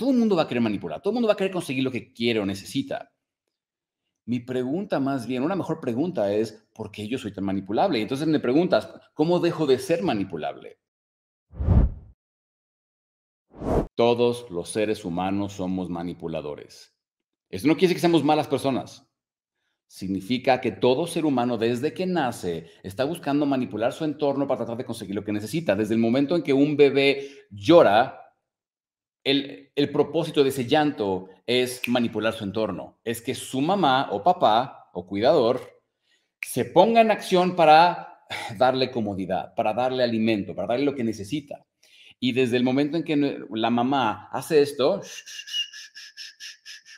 Todo el mundo va a querer manipular, todo el mundo va a querer conseguir lo que quiere o necesita. Mi pregunta más bien, una mejor pregunta es, ¿por qué yo soy tan manipulable? Y entonces me preguntas, ¿cómo dejo de ser manipulable? Todos los seres humanos somos manipuladores. Eso no quiere decir que seamos malas personas. Significa que todo ser humano desde que nace está buscando manipular su entorno para tratar de conseguir lo que necesita. Desde el momento en que un bebé llora, el, propósito de ese llanto es manipular su entorno, es que su mamá o papá o cuidador se ponga en acción para darle comodidad, para darle alimento, para darle lo que necesita. Y desde el momento en que la mamá hace esto,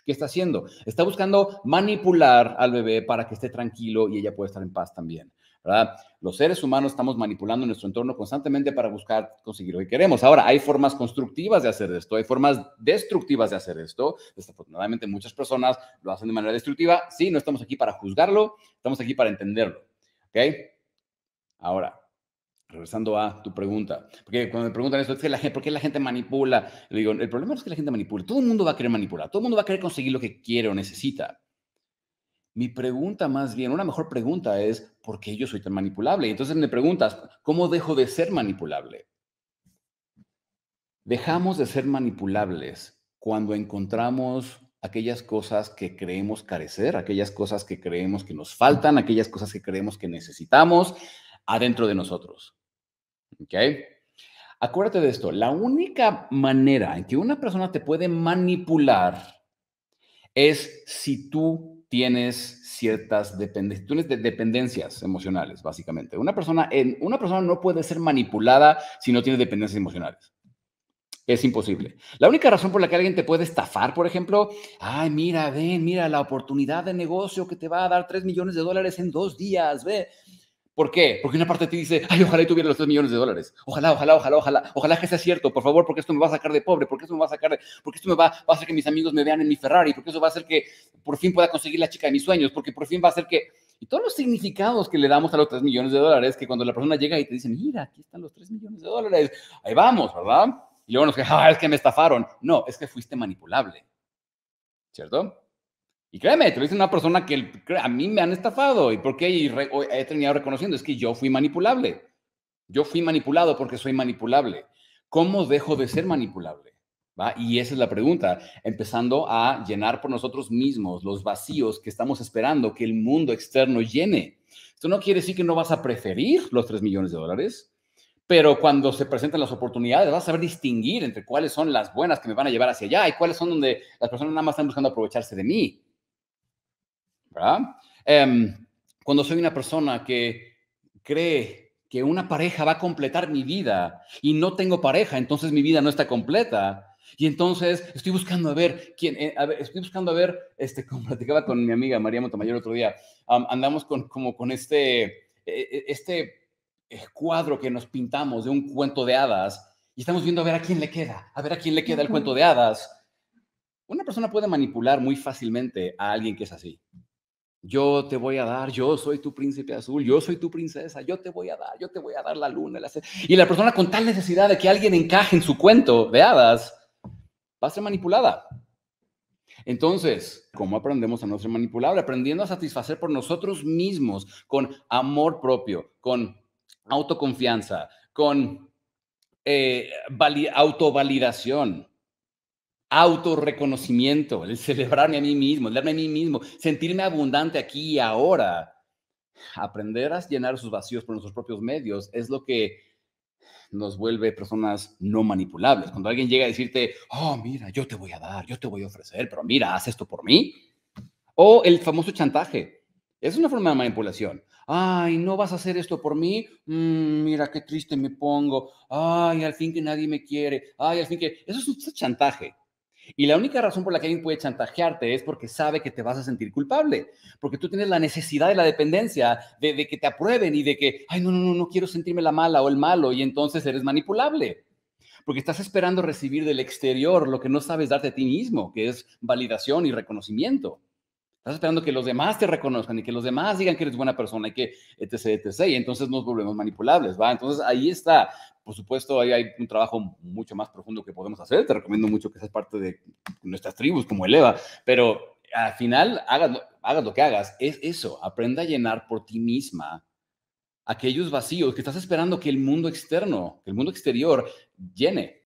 ¿qué está haciendo? Está buscando manipular al bebé para que esté tranquilo y ella pueda estar en paz también. Los seres humanos estamos manipulando nuestro entorno constantemente para buscar conseguir lo que queremos. Ahora, hay formas constructivas de hacer esto, hay formas destructivas de hacer esto. Desafortunadamente, muchas personas lo hacen de manera destructiva. Sí, no estamos aquí para juzgarlo, estamos aquí para entenderlo. ¿Ok? Ahora, regresando a tu pregunta, porque cuando me preguntan esto, es que la gente, ¿por qué la gente manipula? Le digo, el problema no es que la gente manipule, Todo el mundo va a querer manipular, todo el mundo va a querer conseguir lo que quiere o necesita. Mi pregunta más bien, una mejor pregunta es, ¿por qué yo soy tan manipulable? entonces me preguntas, ¿cómo dejo de ser manipulable? Dejamos de ser manipulables cuando encontramos aquellas cosas que creemos carecer, aquellas cosas que creemos que nos faltan, aquellas cosas que creemos que necesitamos adentro de nosotros. ¿Ok? Acuérdate de esto, la única manera en que una persona te puede manipular es si tú tienes ciertas dependencias, dependencias emocionales, básicamente. Una persona, una persona no puede ser manipulada si no tiene dependencias emocionales. Es imposible. La única razón por la que alguien te puede estafar, por ejemplo, ay, mira, ven, mira la oportunidad de negocio que te va a dar 3 millones de dólares en dos días, ve. ¿Por qué? Porque una parte de ti dice, ay, ojalá y tuviera los 3 millones de dólares. Ojalá, ojalá, ojalá, ojalá, ojalá que sea cierto, por favor, porque esto me va a sacar de pobre, porque esto me va a sacar, de, porque esto me va, a hacer que mis amigos me vean en mi Ferrari, porque eso va a hacer que por fin pueda conseguir la chica de mis sueños, porque por fin va a hacer que... Y todos los significados que le damos a los 3 millones de dólares, que cuando la persona llega y te dice, mira, aquí están los 3 millones de dólares, ahí vamos, ¿verdad? Y luego nos quejamos, ah, es que me estafaron. No, es que fuiste manipulable, ¿cierto? Y créeme, te lo dice una persona que a mí me han estafado y por porque he terminado reconociendo, es que yo fui manipulable. Yo fui manipulado porque soy manipulable. ¿Cómo dejo de ser manipulable? Y esa es la pregunta, empezando a llenar por nosotros mismos los vacíos que estamos esperando que el mundo externo llene. Esto no quiere decir que no vas a preferir los 3 millones de dólares, pero cuando se presentan las oportunidades vas a saber distinguir entre cuáles son las buenas que me van a llevar hacia allá y cuáles son donde las personas nada más están buscando aprovecharse de mí. ¿verdad? Em, cuando soy una persona que cree que una pareja va a completar mi vida y no tengo pareja, entonces mi vida no está completa. Y entonces estoy buscando a ver quién, eh, estoy buscando a ver, este, como platicaba con mi amiga María Montamayor otro día, andamos con, como con este, e, e, este eh, cuadro que nos pintamos de un cuento de hadas y estamos viendo a ver a quién le queda, a ver a quién le queda el cuento de hadas. Una persona puede manipular muy fácilmente a alguien que es así yo te voy a dar, yo soy tu príncipe azul, yo soy tu princesa, yo te voy a dar, yo te voy a dar la luna. La... Y la persona con tal necesidad de que alguien encaje en su cuento de hadas, va a ser manipulada. Entonces, ¿cómo aprendemos a no ser manipulable? Aprendiendo a satisfacer por nosotros mismos, con amor propio, con autoconfianza, con eh, autovalidación autorreconocimiento, el celebrarme a mí mismo, el darme a mí mismo, sentirme abundante aquí y ahora. Aprender a llenar sus vacíos por nuestros propios medios es lo que nos vuelve personas no manipulables. Cuando alguien llega a decirte, oh, mira, yo te voy a dar, yo te voy a ofrecer, pero mira, haz esto por mí. O el famoso chantaje. Es una forma de manipulación. Ay, no vas a hacer esto por mí. Mm, mira qué triste me pongo. Ay, al fin que nadie me quiere. Ay, al fin que. Eso es un chantaje. Y la única razón por la que alguien puede chantajearte es porque sabe que te vas a sentir culpable, porque tú tienes la necesidad de la dependencia, de, de, que te aprueben y de que, ay, no, no, no, no quiero sentirme la mala o el malo, y entonces eres manipulable, porque estás esperando recibir del exterior lo que no sabes darte a ti mismo, que es validación y reconocimiento. Estás esperando que los demás te reconozcan y que los demás digan que eres buena persona y que etc, etc. Y entonces nos volvemos manipulables, ¿va? Entonces ahí está. Por supuesto, ahí hay un trabajo mucho más profundo que podemos hacer. Te recomiendo mucho que seas parte de nuestras tribus como Eleva, pero al final hagas, hagas lo que hagas. Es eso, aprenda a llenar por ti misma aquellos vacíos que estás esperando que el mundo externo, que el mundo exterior llene.